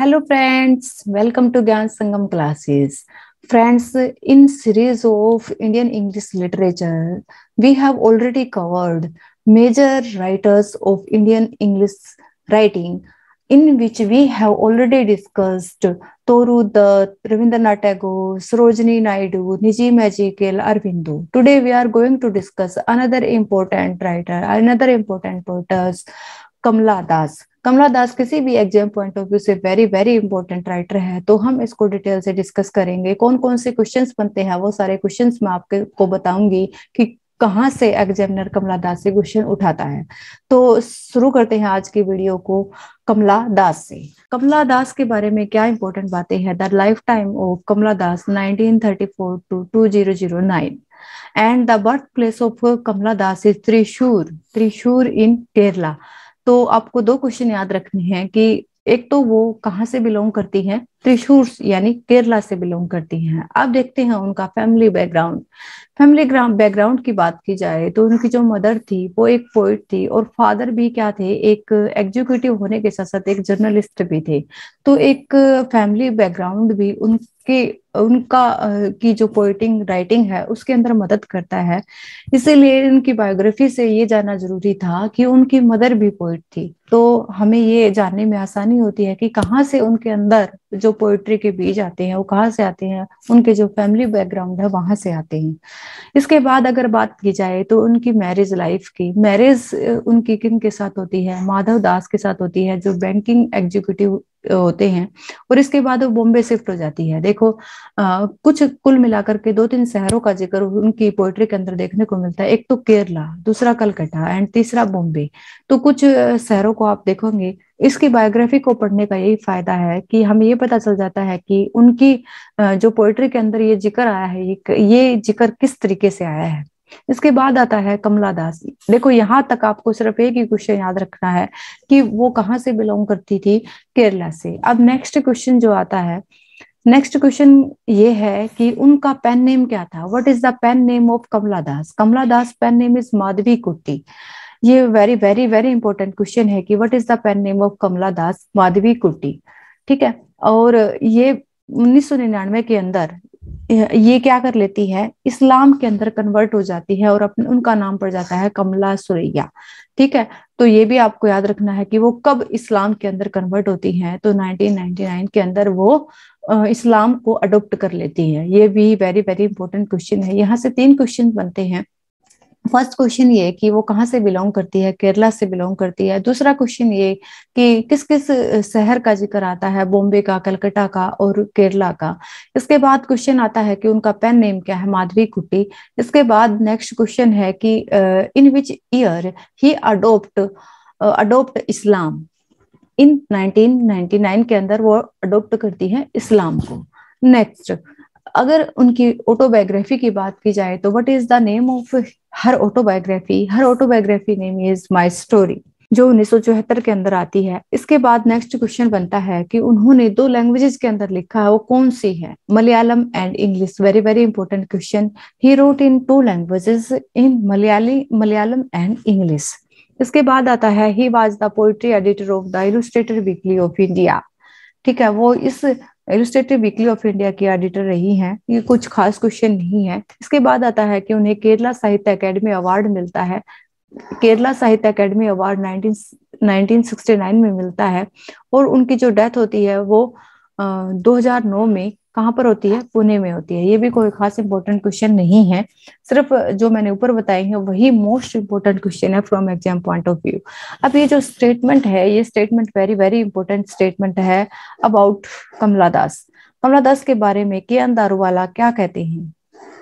hello friends welcome to gyan sangam classes friends in series of indian english literature we have already covered major writers of indian english writing in which we have already discussed Toru Dutt, Rabindranath Tagore, Sarojini Naidu, Niji Magical, Arvindu. Today we are going to discuss another important writer, another important poet, Kamala Das. कमला दास किसी भी exam point of view से very very important writer है तो हम इसको detail से discuss करेंगे कौन कौन से क्वेश्चन बनते हैं वो सारे क्वेश्चन मैं आपको बताऊंगी कि कहाँ से एग्जामिनर कमला दास से क्वेश्चन उठाता है तो शुरू करते हैं आज की वीडियो को कमला दास से कमला दास के बारे में क्या इंपॉर्टेंट बातें हैं the life time of Kamala Das 1934 to 2009 and the birth place of Kamala Das is Thrissur Thrissur in Kerala तो आपको दो क्वेश्चन याद रखने हैं कि एक तो वो कहाँ से बिलोंग करती हैं त्रिशूर यानी केरला से बिलोंग करती हैं अब देखते हैं उनका फैमिली बैकग्राउंड फैमिली बैकग्राउंड की बात की जाए तो उनकी जो मदर थी वो एक पोइट थी और फादर भी क्या थे एक एग्जीक्यूटिव होने के साथ साथ एक जर्नलिस्ट भी थे तो एक फैमिली बैकग्राउंड भी उन उसके उनका की जो पोइटिंग राइटिंग है उसके अंदर मदद करता है इसीलिए उनकी बायोग्राफी से ये जानना जरूरी था कि उनकी मदर भी पोइट थी तो हमें ये जानने में आसानी होती है कि कहाँ से उनके अंदर जो पोइट्री के बीज आते हैं वो कहाँ से आते हैं उनके जो फैमिली बैकग्राउंड है वहां से आते हैं इसके बाद अगर बात की जाए तो उनकी मैरिज लाइफ की मैरिज उनकी किन के साथ होती है माधव दास के साथ होती है जो बैंकिंग एग्जीक्यूटिव होते हैं और इसके बाद वो बॉम्बे शिफ्ट हो जाती है देखो आ, कुछ कुल मिलाकर के दो तीन शहरों का जिक्र उनकी पोइट्री के अंदर देखने को मिलता है एक तो केरला दूसरा कलकत्ता एंड तीसरा बॉम्बे तो कुछ शहरों को आप देखोगे इसकी बायोग्राफी को पढ़ने का यही फायदा है कि हमें ये पता चल जाता है कि उनकी जो पोइट्री के अंदर ये जिक्र आया है ये जिक्र किस तरीके से आया है इसके बाद आता है कमला दास जी देखो यहाँ तक आपको सिर्फ एक ही क्वेश्चन याद रखना है कि वो कहाँ से बिलोंग करती थी केरला से अब नेक्स्ट क्वेश्चन जो आता है नेक्स्ट क्वेश्चन ये है कि उनका पेन नेम क्या था what is the pen name of Kamala Das Kamala Das pen name is Madhavi Kutty ये very very very important question है कि what is the pen name of Kamala Das Madhavi Kutty ठीक है और ये उन्नीस के अंदर ये क्या कर लेती है इस्लाम के अंदर कन्वर्ट हो जाती है और अपने उनका नाम पड़ जाता है कमला सुरैया ठीक है तो ये भी आपको याद रखना है कि वो कब इस्लाम के अंदर कन्वर्ट होती है तो 1999 के अंदर वो इस्लाम को अडोप्ट कर लेती है ये भी वेरी वेरी इंपॉर्टेंट क्वेश्चन है यहाँ से तीन क्वेश्चन बनते हैं फर्स्ट क्वेश्चन ये कि वो कहाँ से बिलोंग करती है केरला से बिलोंग करती है दूसरा क्वेश्चन ये कि किस किस शहर का जिक्र आता है बॉम्बे का कलकत्ता का और केरला का इसके बाद क्वेश्चन आता है कि उनका पेन नेम क्या है माधवी कुटी इसके बाद नेक्स्ट क्वेश्चन है कि in which year she adopt adopt Islam in 1999 के अंदर वो अडोप्ट करती है इस्लाम को नेक्स्ट अगर उनकी ऑटोबायोग्राफी की बात की जाए तो what is the name of her autobiography her autobiography name is my story जो उन्नीस के अंदर आती है इसके बाद नेक्स्ट क्वेश्चन बनता है कि उन्होंने दो लैंग्वेजेस के अंदर लिखा है वो कौन सी है Malayalam and English very very important question she wrote in two languages in Malayali Malayalam and English इसके बाद आता है she was the poetry editor of the illustrated weekly of India ठीक है वो इस एलिस्ट्रेटिव वीकली ऑफ इंडिया की एडिटर रही हैं ये कुछ खास क्वेश्चन नहीं है इसके बाद आता है कि उन्हें केरला साहित्य अकेडमी अवार्ड मिलता है केरला साहित्य अकेडमी अवार्ड 19, 1969 में मिलता है और उनकी जो डेथ होती है वो Uh, 2009 में कहाँ पर होती है पुणे में होती है ये भी कोई खास इंपॉर्टेंट क्वेश्चन नहीं है सिर्फ जो मैंने ऊपर हैं वही मोस्ट इंपॉर्टेंट क्वेश्चन है from exam point of view अब ये जो स्टेटमेंट है ये statement very very important statement है अबाउट कमला दास कमला दास के बारे में के एन दारूवाला क्या कहते हैं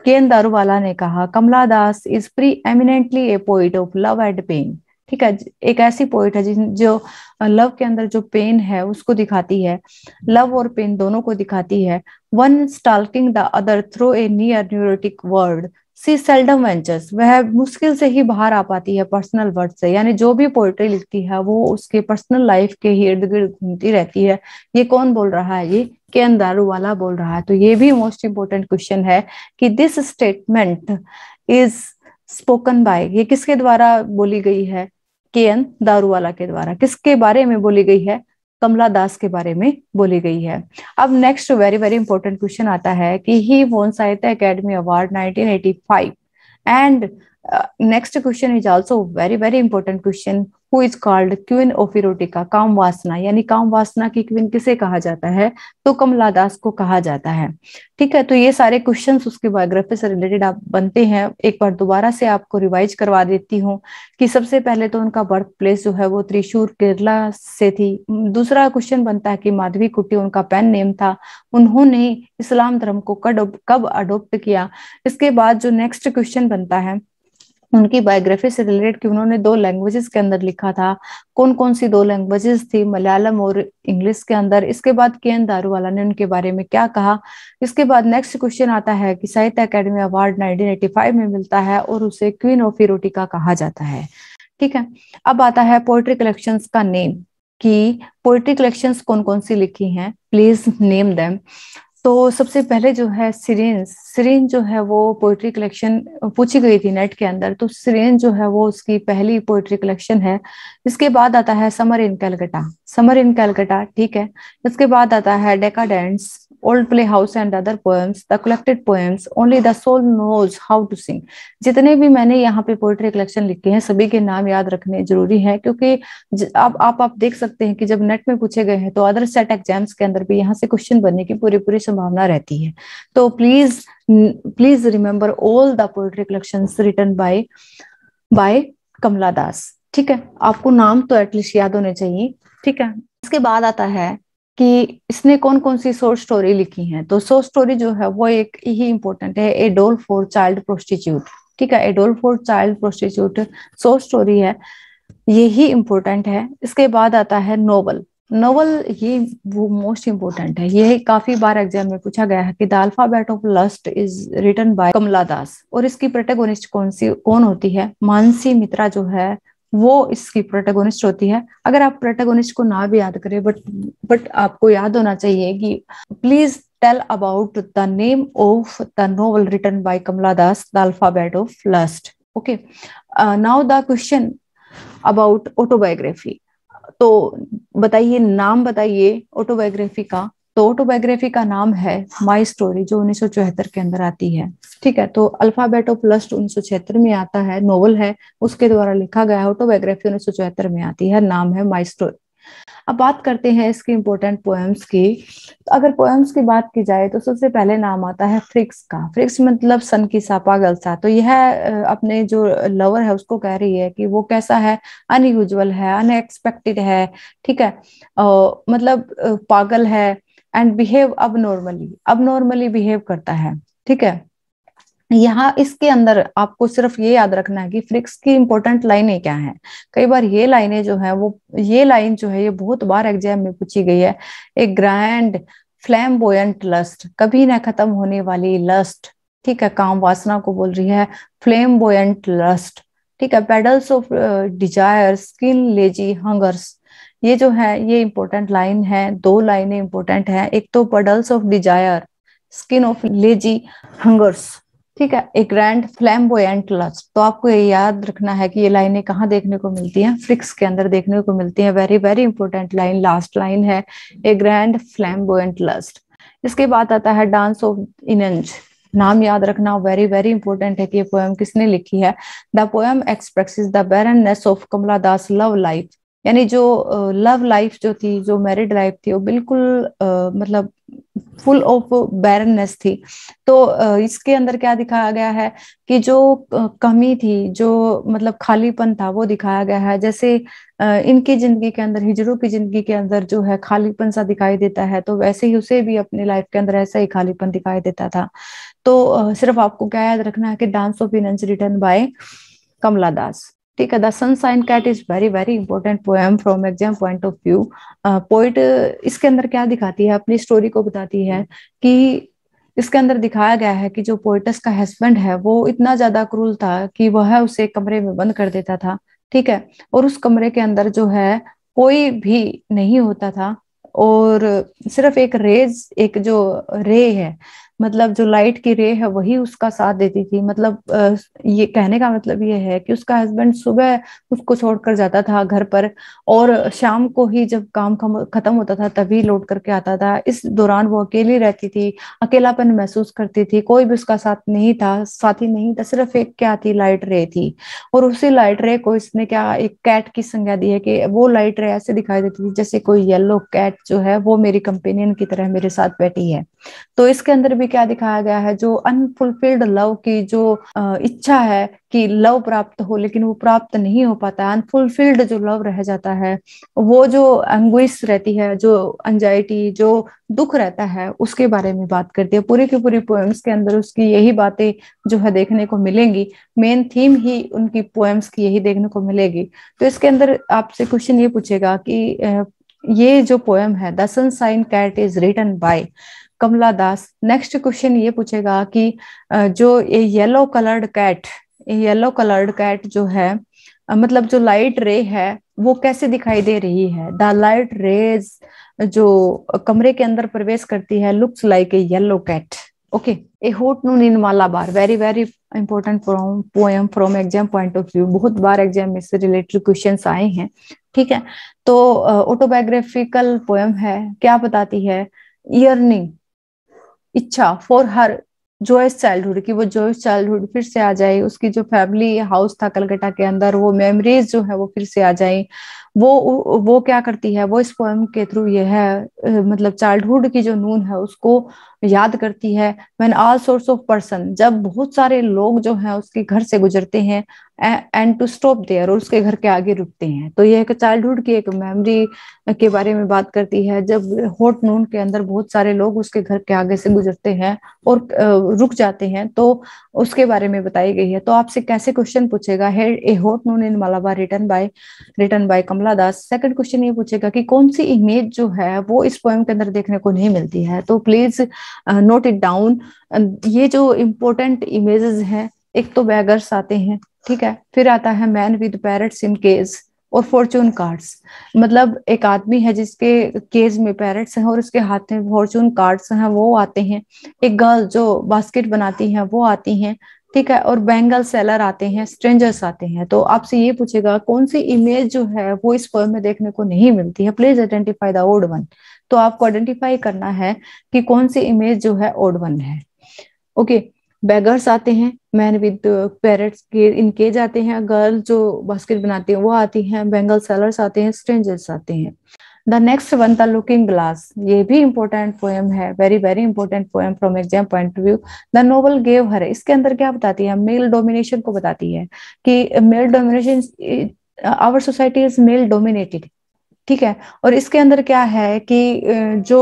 के एन दारूवाला ने कहा Kamala Das is preeminently a poet of love and pain ठीक है एक ऐसी पोइट है जो लव के अंदर जो पेन है उसको दिखाती है लव और पेन दोनों को दिखाती है one stalking the other through a near neurotic world she seldom ventures वह मुश्किल से ही बाहर आ पाती है पर्सनल वर्ड से यानी जो भी पोइट्री लिखती है वो उसके पर्सनल लाइफ के ही इर्द गिर्द घूमती रहती है ये कौन बोल रहा है ये के एन दारू वाला बोल रहा है तो ये भी मोस्ट इम्पोर्टेंट क्वेश्चन है कि this statement is spoken by ये किसके द्वारा बोली गई है के एन दारूवाला के द्वारा किसके बारे में बोली गई है कमला दास के बारे में बोली गई है अब next very very important question आता है कि she won Sahitya Akademi award 1985 and next question is also very very important question who is called queen of erotica काम वासना यानी काम वासना की क्वीन किसे कहा जाता है तो कमला दास को कहा जाता है ठीक है तो ये सारे क्वेश्चंस उसके बायोग्राफी से रिलेटेड आप बनते हैं एक बार दोबारा से आपको रिवाइज करवा देती हूँ कि सबसे पहले तो उनका बर्थ प्लेस जो है वो त्रिशूर केरला से थी दूसरा क्वेश्चन बनता है कि माधवी कुट्टी उनका पेन नेम था उन्होंने इस्लाम धर्म को कब अडोप्ट किया इसके बाद जो नेक्स्ट क्वेश्चन बनता है उनकी बायोग्राफी से रिलेटेड कि उन्होंने दो लैंग्वेजेस के अंदर लिखा था कौन कौन सी दो लैंग्वेजेस थी मलयालम और इंग्लिश के अंदर इसके बाद के एन दारूवाला ने उनके बारे में क्या कहा इसके बाद नेक्स्ट क्वेश्चन आता है कि साहित्य अकेडमी अवार्ड फाइव में मिलता है और उसे क्वीन ऑफ इरोटिका कहा जाता है ठीक है अब आता है पोइट्री कलेक्शन का नेम कि पोइट्री कलेक्शंस कौन कौन सी लिखी हैं प्लीज नेम देम तो सबसे पहले जो है सिरेंज सिरेंज जो है वो पोइट्री कलेक्शन पूछी गई थी नेट के अंदर तो सिरेंज जो है वो उसकी पहली पोइट्री कलेक्शन है इसके बाद आता है summer in Calcutta summer in Calcutta ठीक है इसके बाद आता है descendants old play house and other poems the collected poems only the soul knows how to sing जितने भी मैंने यहाँ पे पोइट्री कलेक्शन लिखे हैं सभी के नाम याद रखने जरूरी है क्योंकि आप आप आप देख सकते हैं कि जब नेट में पूछे गए हैं तो अदर सेट एग्जाम्स के अंदर भी यहाँ से क्वेश्चन बनने की पूरी पूरी संभावना रहती है तो please please remember all the poetry collection written by by Kamala Das ठीक है आपको नाम तो एटलीस्ट याद होने चाहिए ठीक है इसके बाद आता है कि इसने कौन कौन सी शोर्ट स्टोरी लिखी है तो शोर्ट स्टोरी जो है वो एक ही इंपॉर्टेंट है ए डोल फॉर चाइल्ड प्रोस्टिट्यूट ठीक है a doll for child prostitute short story है ये ही इंपॉर्टेंट है इसके बाद आता है नोवल नोवल ये वो मोस्ट इम्पोर्टेंट है ये काफी बार एग्जाम में पूछा गया है कि the alphabet of lust is written by Kamala Das और इसकी प्रोटेगोनिस्ट कौन सी कौन होती है मानसी मित्रा जो है वो इसकी प्रोटेगोनिस्ट होती है अगर आप प्रोटेगोनिस्ट को ना भी याद करें बट बट आपको याद होना चाहिए कि please tell about the name of the novel written by Kamala Das the alphabet of lust okay now the question about autobiography तो बताइए नाम बताइए ऑटोबायोग्राफी का तो ऑटोबायोग्राफी का नाम है माई स्टोरी जो उन्नीस के अंदर आती है ठीक है तो अल्फाबेट ऑफ लस्ट उन्नीस में आता है नोवल है उसके द्वारा लिखा गया है ऑटोबायोग्राफी उन्नीस में आती है नाम है माई स्टोरी अब बात करते हैं इसके इम्पोर्टेंट पोएम्स की तो अगर पोएम्स की बात की जाए तो सबसे पहले नाम आता है फ्रिक्स का फ्रिक्स मतलब सन की सापा गलसा तो यह अपने जो लवर है उसको कह रही है कि वो कैसा है अनयूजल है अनएक्सपेक्टेड है ठीक है आ, मतलब पागल है एंड बिहेव अब नॉर्मली अब नॉर्मली बिहेव करता है ठीक है यहाँ इसके अंदर आपको सिर्फ ये याद रखना है कि फ्रिक्स की इंपॉर्टेंट लाइनें क्या हैं कई बार ये लाइनें जो है वो ये लाइन जो है ये बहुत बार एग्जाम में पूछी गई है ए ग्रैंड फ्लैम्बोयंट लस्ट कभी ना खत्म होने वाली लस्ट ठीक है काम वासना को बोल रही है फ्लेम बोयंट लस्ट ठीक है petals of desire skin lazy hungers ये जो है ये इंपॉर्टेंट लाइन है दो लाइनें इंपॉर्टेंट है एक तो petals of desire skin of lazy hungers ठीक है ए ग्रैंड फ्लैम्बोयट लस्ट तो आपको ये याद रखना है कि ये लाइनें कहाँ देखने को मिलती हैं फ्रिक्स के अंदर देखने को मिलती हैं very very important line last line है ए ग्रैंड फ्लैम्बोयट लस्ट इसके बाद आता है डांस ऑफ इनंज नाम याद रखना वेरी वेरी इंपॉर्टेंट है कि ये पोएम किसने लिखी है the poem express the barrenness of Kamala Das love life यानी जो लव लाइफ जो थी जो मैरिड लाइफ थी वो बिल्कुल आ, मतलब फुल ऑफ बैरननेस थी तो इसके अंदर क्या दिखाया गया है कि जो कमी थी जो मतलब खालीपन था वो दिखाया गया है जैसे इनकी जिंदगी के अंदर हिजड़ों की जिंदगी के अंदर जो है खालीपन सा दिखाई देता है तो वैसे ही उसे भी अपनी लाइफ के अंदर ऐसा ही खालीपन दिखाई देता था तो सिर्फ आपको क्या याद रखना है कि dance of in written by Kamala Das ठीक है the sun shine cat is very very important poem from exam point of view poet इसके अंदर क्या दिखाती है अपनी स्टोरी को बताती है कि इसके अंदर दिखाया गया है कि जो पोइटस का हस्बैंड है वो इतना ज्यादा क्रूल था कि वह उसे कमरे में बंद कर देता था ठीक है और उस कमरे के अंदर जो है कोई भी नहीं होता था और सिर्फ एक रेज एक जो रे है मतलब जो लाइट की रे है वही उसका साथ देती थी मतलब ये कहने का मतलब ये है कि उसका हस्बैंड सुबह उसको छोड़कर जाता था घर पर और शाम को ही जब काम खत्म होता था तभी लौट करके आता था इस दौरान वो अकेली रहती थी अकेलापन महसूस करती थी कोई भी उसका साथ नहीं था साथी नहीं था सिर्फ एक क्या थी लाइट रे थी और उसी लाइट रे को इसने क्या एक कैट की संज्ञा दी है कि वो लाइट रे ऐसे दिखाई देती थी जैसे कोई येलो कैट जो है वो मेरी कंपेनियन की तरह मेरे साथ बैठी है तो इसके अंदर भी भी क्या दिखाया गया है जो अनफुलफिल्ड लव की जो इच्छा है कि लव प्राप्त हो लेकिन वो प्राप्त नहीं हो पाता है अनफुलफिल्ड जो लव रह जाता है वो जो एंग्विश रहती है जो एंजाइटी जो दुख रहता है उसके बारे में बात करती है पूरी की पूरी पोएम्स के अंदर उसकी यही बातें जो है देखने को मिलेंगी मेन थीम ही उनकी पोएम्स की यही देखने को मिलेगी तो इसके अंदर आपसे क्वेश्चन ये पूछेगा कि ये जो पोएम है the sun shine cat is written by Kamala Das next question ये पूछेगा कि जो ये yellow coloured cat yellow coloured cat जो है मतलब जो लाइट रे है वो कैसे दिखाई दे रही है द लाइट रेज जो कमरे के अंदर प्रवेश करती है looks like a yellow cat okay a hot noon in Malabar very very important from poem from exam point of view बहुत बार एग्जाम में से रिलेटेड क्वेश्चन आए हैं ठीक है तो ऑटोबायोग्राफिकल पोएम है क्या बताती है यर्निंग इच्छा फॉर हर जॉयस चाइल्डहुड की वो जॉयस चाइल्डहुड फिर से आ जाए उसकी जो फैमिली हाउस था कलकत्ता के अंदर वो मेमोरीज जो है वो फिर से आ जाए वो वो क्या करती है वो इस पोएम के थ्रू यह है मतलब चाइल्डहुड की जो नून है उसको याद करती है when all sorts of person जब बहुत सारे लोग जो है उसके घर से गुजरते हैं एंड टू स्टॉप देयर और उसके घर के आगे रुकते हैं तो यह एक चाइल्डहुड की एक मेमोरी के बारे में बात करती है जब हॉट नून के अंदर बहुत सारे लोग उसके घर के आगे से गुजरते हैं और रुक जाते हैं तो उसके बारे में बताई गई है तो आपसे कैसे क्वेश्चन पूछेगा है a hot noon in Malabar written by written by Kamala Das second question ये पूछेगा कि कौन सी इमेज जो है वो इस पोएम के अंदर देखने को नहीं मिलती है तो प्लीज नोट इट डाउन ये जो इम्पोर्टेंट इमेजेस हैं एक तो बैगर्स आते हैं ठीक है फिर आता है man with parrots in cage और फॉर्चून कार्ड्स मतलब एक आदमी है जिसके केज में पैरट्स हैं और उसके हाथ में फॉर्चून कार्ड्स हैं वो आते हैं एक गर्ल जो बास्केट बनाती है वो आती हैं ठीक है और बैंगल सेलर आते हैं स्ट्रेंजर्स आते हैं तो आपसे ये पूछेगा कौन सी इमेज जो है वो इस पोएम में देखने को नहीं मिलती है please identify the odd one तो आपको आइडेंटिफाई करना है कि कौन सी इमेज जो है ओड वन है ओके बैगर्स आते हैं मैन विद पेरेट्स के इनके जाते हैं गर्ल जो बास्केट बनाते हैं वो आती हैं बैंगल सेलर्स आते हैं स्ट्रेंजर्स आते हैं the next one the looking glass ये भी इंपॉर्टेंट पोएम है very very important poem from exam point of view the novel gave her इसके अंदर क्या बताती है मेल डोमिनेशन को बताती है कि male domination our society is male dominated ठीक है और इसके अंदर क्या है कि जो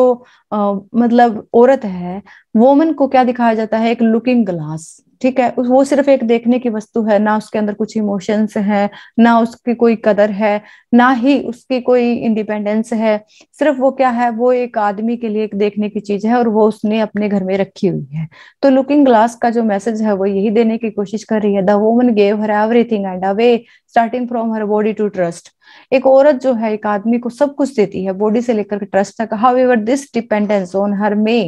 आ, मतलब औरत है वोमन को क्या दिखाया जाता है एक लुकिंग ग्लास ठीक है वो सिर्फ एक देखने की वस्तु है ना उसके अंदर कुछ इमोशंस है ना उसकी कोई कदर है ना ही उसकी कोई इंडिपेंडेंस है सिर्फ वो क्या है वो एक आदमी के लिए एक देखने की चीज है और वो उसने अपने घर में रखी हुई है तो लुकिंग ग्लास का जो मैसेज है वो यही देने की कोशिश कर रही है the woman gave her everything and away starting from her body to trust एक औरत जो है एक आदमी को सब कुछ देती है बॉडी से लेकर ट्रस्ट तक however this dependence on her may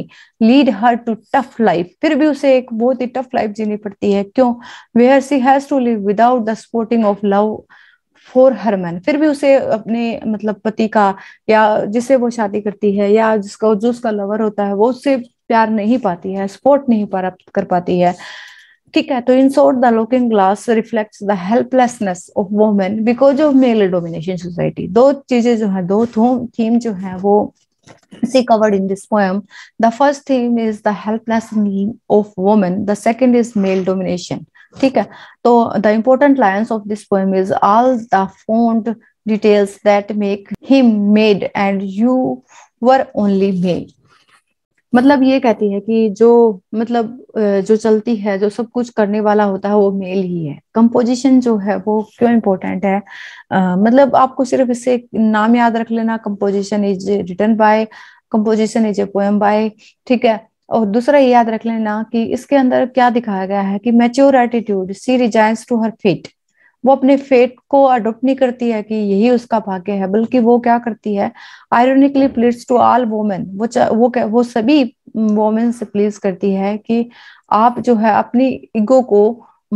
lead her to tough life फिर भी उसे एक बहुत ही टफ लाइफ जीनी पड़ती है क्यों where she has to live without the supporting of love for her man फिर भी उसे अपने मतलब पति का या जिसे वो शादी करती है या जिसका जो उसका लवर होता है वो उससे प्यार नहीं पाती है सपोर्ट नहीं पा, कर पाती है ठीक है तो in short the looking glass reflect the helplessness of women because of male domination society दो चीजें जो है दो थीम जो है वो see covered in this poem the first theme is the helplessness of woman the second is male domination ठीक है तो the important lines of this poem is all the fond details that make him made and you were only made मतलब ये कहती है कि जो मतलब जो चलती है जो सब कुछ करने वाला होता है वो मेल ही है कंपोजिशन जो है वो क्यों इम्पोर्टेंट है आ, मतलब आपको सिर्फ इससे नाम याद रख लेना composition is written by composition is a poem by ठीक है और दूसरा ये याद रख लेना कि इसके अंदर क्या दिखाया गया है कि mature attitude she resigns to her fate वो अपने फेट को अडोप्ट नहीं करती है कि यही उसका भाग्य है बल्कि वो क्या करती है ironically please to all women वो वो वो सभी वोमेन से प्लीज करती है कि आप जो है अपनी ईगो को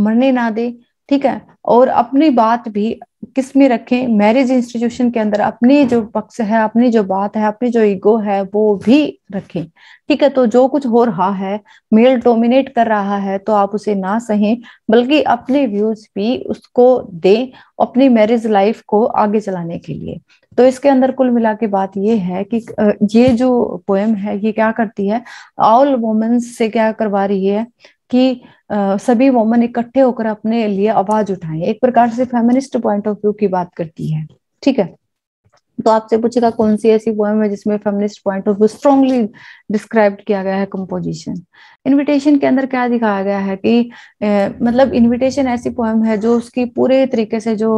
मरने ना दे ठीक है और अपनी बात भी किस में रखें मैरिज इंस्टीट्यूशन के अंदर अपनी जो पक्ष है अपनी जो बात है अपनी जो ईगो है वो भी रखें ठीक है तो जो कुछ हो रहा है मेल डोमिनेट कर रहा है तो आप उसे ना सहें बल्कि अपने व्यूज भी उसको दें अपनी मैरिज लाइफ को आगे चलाने के लिए तो इसके अंदर कुल मिला के बात ये है कि ये जो पोएम है ये क्या करती है ऑल वुमेन्स से क्या करवा रही है कि सभी वोमन इकट्ठे होकर अपने लिए आवाज उठाएं एक प्रकार से फेमिनिस्ट पॉइंट ऑफ व्यू की बात करती है ठीक है तो आपसे पूछेगा कौन सी ऐसी पोएम है जिसमें feminist point of view strongly describe किया गया है कंपोजिशन इनविटेशन के अंदर क्या दिखाया गया है कि ए, मतलब इनविटेशन ऐसी पोएम है जो उसकी पूरे तरीके से जो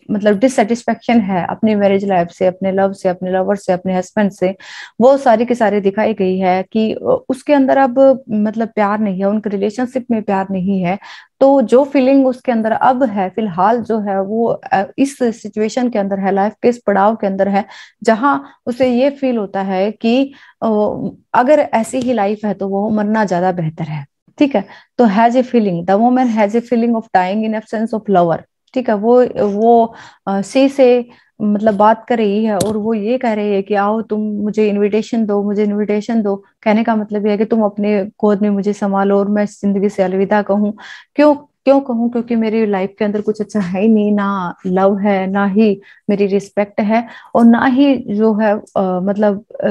ए, मतलब डिससेटिस्फेक्शन है अपने मैरिज लाइफ से अपने लव से अपने लवर से अपने हस्बैंड से वो सारी के सारे दिखाई गई है कि उसके अंदर अब मतलब प्यार नहीं है उनके रिलेशनशिप में प्यार नहीं है तो जो फीलिंग उसके अंदर अब है फिलहाल जो है वो इस सिचुएशन के अंदर है लाइफ के इस पड़ाव के अंदर है जहां उसे ये फील होता है कि अगर ऐसी ही लाइफ है तो वो मरना ज्यादा बेहतर है ठीक है तो has a feeling the women has a feeling of dying in absence of lover ठीक है वो वो से से मतलब बात कर रही है और वो ये कह रही है कि आओ तुम मुझे इनविटेशन दो मुझे इनविटेशन दो कहने का मतलब यह है कि तुम अपने गोद में मुझे संभालो और मैं जिंदगी से अलविदा कहूँ क्यों क्यों कहूँ क्योंकि मेरी लाइफ के अंदर कुछ अच्छा है ही नहीं ना लव है ना ही मेरी रिस्पेक्ट है और ना ही जो है आ, मतलब आ,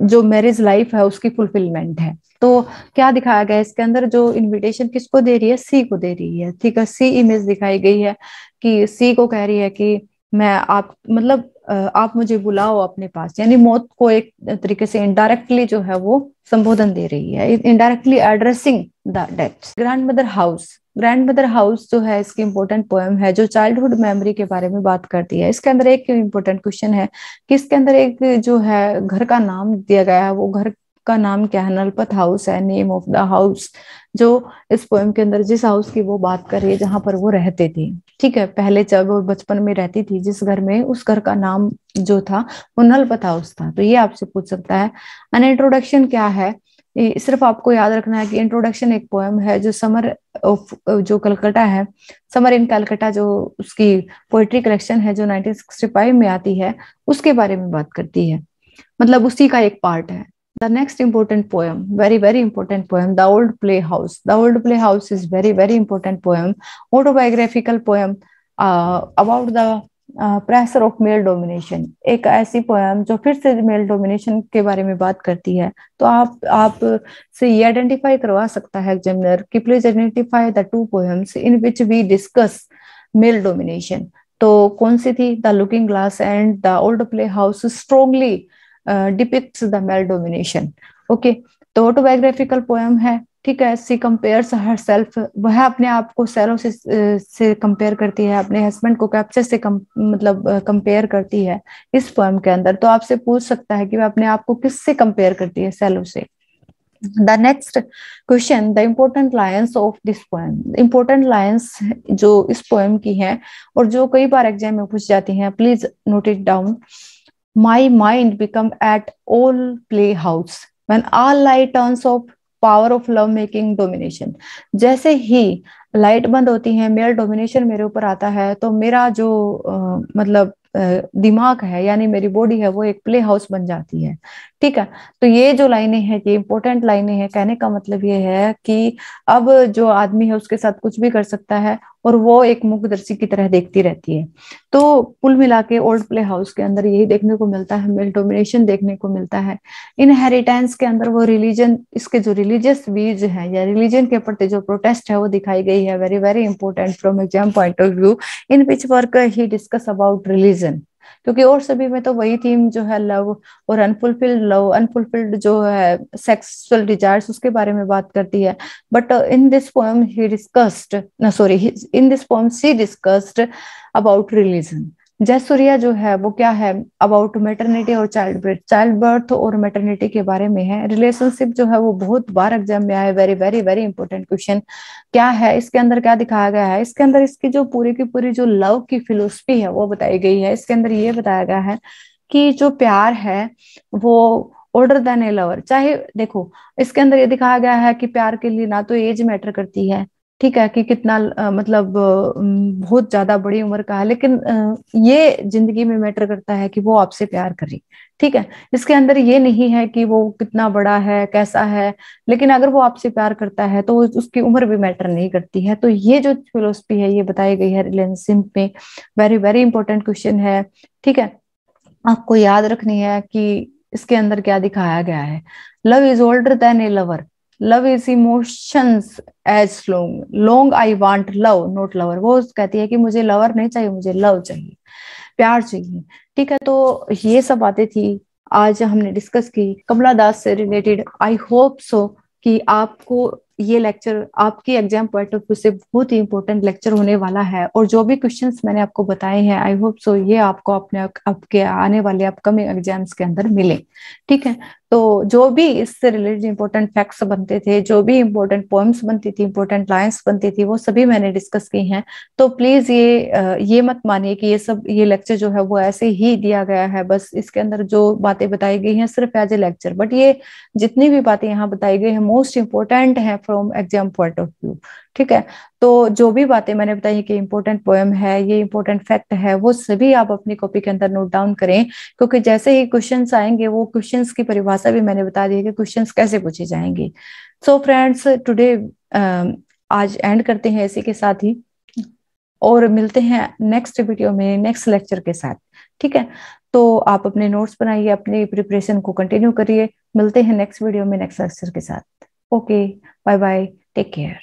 जो मैरिज लाइफ है उसकी फुलफिलमेंट है तो क्या दिखाया गया इसके अंदर जो इनविटेशन किसको दे रही है सी को दे रही है ठीक है सी इमेज दिखाई गई है कि सी को कह रही है कि मैं आप मतलब आप मुझे बुलाओ अपने पास यानी मौत को एक तरीके से इनडायरेक्टली जो है वो संबोधन दे रही है indirectly addressing the death grand mother house grand mother house जो है इसकी इम्पोर्टेंट पोएम है जो चाइल्डहुड मेमोरी के बारे में बात करती है इसके अंदर एक इम्पोर्टेंट क्वेश्चन है कि इसके अंदर एक जो है घर का नाम दिया गया है वो घर का नाम क्या है नलपत हाउस है नेम ऑफ द हाउस जो इस पोएम के अंदर जिस हाउस की वो बात कर रही है जहां पर वो रहते थे ठीक है पहले जब वो बचपन में रहती थी जिस घर में उस घर का नाम जो था वो नलपत हाउस था तो ये आपसे पूछ सकता है अन इंट्रोडक्शन क्या है सिर्फ आपको याद रखना है कि इंट्रोडक्शन एक पोएम है जो समर ऑफ जो कलकत्ता है समर इन कलकत्ता जो उसकी पोइट्री कलेक्शन है जो 1965 में आती है उसके बारे में बात करती है मतलब उसी का एक पार्ट है the next important poem very very important poem the old playhouse the old playhouse is very very important poem autobiographical poem uh, about the pressure of male domination एक ऐसी पोएम जो फिर से मेल डोमिनेशन के बारे में बात करती है तो आप आप से ये आइडेंटिफाई करवा सकता है एग्जामिनर कि please identify the two poems in which we discuss male domination तो कौन सी थी the looking glass and the old play house strongly depicts the male domination okay तो ऑटोबायोग्राफिकल पोएम है ठीक है सी कंपेयर्स हर सेल्फ वह अपने आप को सेलों से से कंपेयर करती है अपने हस्बैंड को कैप्चर से कम, मतलब कंपेयर करती है इस पोएम के अंदर तो आपसे पूछ सकता है कि वह अपने आप को किस से कंपेयर करती है सेलो से the next question the important lines of this poem important lines जो इस पोएम की हैं और जो कई बार एग्जाम में पूछ जाती हैं please note it down my mind become at all playhouse when all light turns off power of love making domination जैसे ही लाइट बंद होती है मेरा डोमिनेशन मेरे ऊपर आता है तो मेरा जो आ, मतलब दिमाग है यानी मेरी बॉडी है वो एक प्ले हाउस बन जाती है ठीक है तो ये जो लाइनें हैं ये इंपॉर्टेंट लाइनें हैं कहने का मतलब ये है कि अब जो आदमी है उसके साथ कुछ भी कर सकता है और वो एक मुखदर्शी की तरह देखती रहती है तो कुल मिला के ओल्ड प्ले हाउस के अंदर यही देखने को मिलता है मेल डोमिनेशन देखने को मिलता है इनहेरिटेंस के अंदर वो रिलीजन इसके जो रिलीजियस व्यूज है या रिलीजन के प्रति जो प्रोटेस्ट है वो दिखाई गई है very very important from exam point of view in which work he discuss about religion क्योंकि और सभी में तो वही थीम जो है लव और अनफुलफिल्ड लव अनफुलफिल्ड जो है सेक्सुअल डिजायर्स उसके बारे में बात करती है but in this poem he discussed sorry in this poem she discussed about religion Jaisurya जो है वो क्या है अबाउट मेटर्निटी और चाइल्ड बर्थ चाइल्ड बर्थ और मेटर्निटी के बारे में है रिलेशनशिप जो है वो बहुत बार एग्जाम में आया very very very important question क्या है इसके अंदर क्या दिखाया गया है इसके अंदर इसकी जो पूरी की पूरी जो लव की फिलोसफी है वो बताई गई है इसके अंदर ये बताया गया है कि जो प्यार है वो ऑर्डर देन ए लवर चाहे देखो इसके अंदर ये दिखाया गया है कि प्यार के लिए ना तो एज मैटर करती है ठीक है कि कितना मतलब बहुत ज्यादा बड़ी उम्र का है लेकिन ये जिंदगी में मैटर करता है कि वो आपसे प्यार करे ठीक है इसके अंदर ये नहीं है कि वो कितना बड़ा है कैसा है लेकिन अगर वो आपसे प्यार करता है तो उसकी उम्र भी मैटर नहीं करती है तो ये जो फिलोसफी है ये बताई गई है रिलेशनशिप में वेरी वेरी इंपॉर्टेंट क्वेश्चन है ठीक है आपको याद रखनी है कि इसके अंदर क्या दिखाया गया है love is older than a lover love is emotions as long long I want love not lover वो कहती है कि मुझे लवर नहीं चाहिए मुझे लव चाहिए प्यार चाहिए ठीक है तो ये सब बातें थी आज हमने डिस्कस की कमला दास से रिलेटेड आई होप सो कि आपको ये लेक्चर आपके एग्जाम पॉइंट ऑफ व्यू से बहुत ही इंपॉर्टेंट लेक्चर होने वाला है और जो भी क्वेश्चन मैंने आपको बताए हैं आई होप सो ये आपको अपने आपके आने वाले अपकमिंग एग्जाम्स के अंदर मिले ठीक है तो जो भी इससे रिलेटेड इंपॉर्टेंट फैक्ट्स बनते थे जो भी इंपॉर्टेंट पोइम्स बनती थी इंपॉर्टेंट लाइन्स बनती थी वो सभी मैंने डिस्कस की हैं तो प्लीज ये ये मत मानिए कि ये सब ये लेक्चर जो है वो ऐसे ही दिया गया है बस इसके अंदर जो बातें बताई गई हैं सिर्फ एज ए लेक्चर बट ये जितनी भी बातें यहाँ बताई गई है मोस्ट इंपॉर्टेंट है for from exam point of view ठीक है तो जो भी बातें मैंने बताई कि इंपॉर्टेंट पोएम है ये इंपॉर्टेंट फैक्ट है वो सभी आप अपनी कॉपी के अंदर नोट डाउन करें क्योंकि जैसे ही क्वेश्चन आएंगे वो क्वेश्चन की परिभाषा भी मैंने बता दी है कि क्वेश्चन कैसे पूछे जाएंगे सो फ्रेंड्स टूडे आज एंड करते हैं इसी के साथ ही और मिलते हैं नेक्स्ट वीडियो में नेक्स्ट लेक्चर के साथ ठीक है तो आप अपने नोट्स बनाइए अपनी प्रिपरेशन को कंटिन्यू करिए मिलते हैं नेक्स्ट वीडियो में नेक्स्ट लेक्चर के साथ Okay, bye bye. Take care.